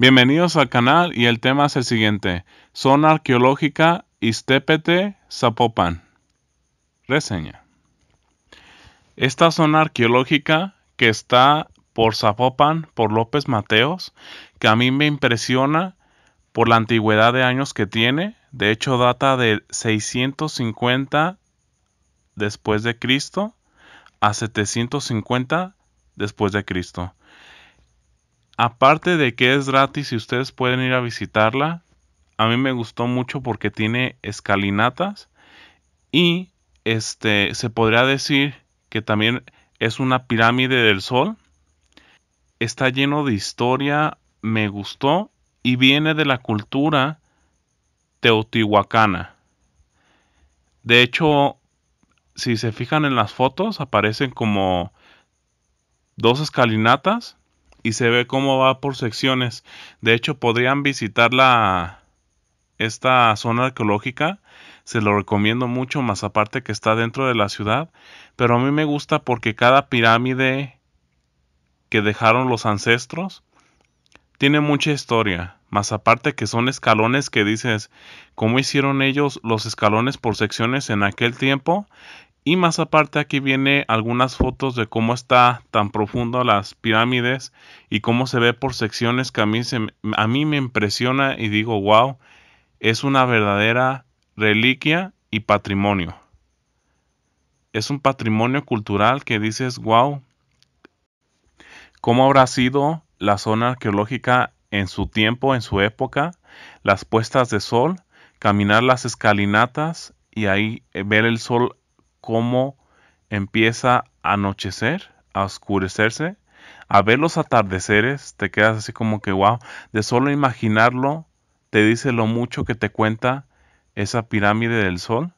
Bienvenidos al canal y el tema es el siguiente. Zona arqueológica Istepete Zapopan. Reseña. Esta zona arqueológica que está por Zapopan, por López Mateos, que a mí me impresiona por la antigüedad de años que tiene. De hecho, data de 650 después de Cristo a 750 después de Cristo aparte de que es gratis y ustedes pueden ir a visitarla, a mí me gustó mucho porque tiene escalinatas y este se podría decir que también es una pirámide del sol. Está lleno de historia, me gustó y viene de la cultura teotihuacana. De hecho, si se fijan en las fotos, aparecen como dos escalinatas y se ve cómo va por secciones. De hecho, podrían visitar la, esta zona arqueológica. Se lo recomiendo mucho, más aparte que está dentro de la ciudad. Pero a mí me gusta porque cada pirámide que dejaron los ancestros tiene mucha historia. Más aparte que son escalones que dices, ¿cómo hicieron ellos los escalones por secciones en aquel tiempo? Y más aparte aquí viene algunas fotos de cómo está tan profundo las pirámides y cómo se ve por secciones que a mí, a mí me impresiona y digo, wow, es una verdadera reliquia y patrimonio. Es un patrimonio cultural que dices, wow, ¿cómo habrá sido la zona arqueológica en su tiempo, en su época? Las puestas de sol, caminar las escalinatas y ahí eh, ver el sol cómo empieza a anochecer, a oscurecerse, a ver los atardeceres, te quedas así como que, wow, de solo imaginarlo, te dice lo mucho que te cuenta esa pirámide del sol.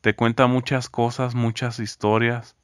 Te cuenta muchas cosas, muchas historias,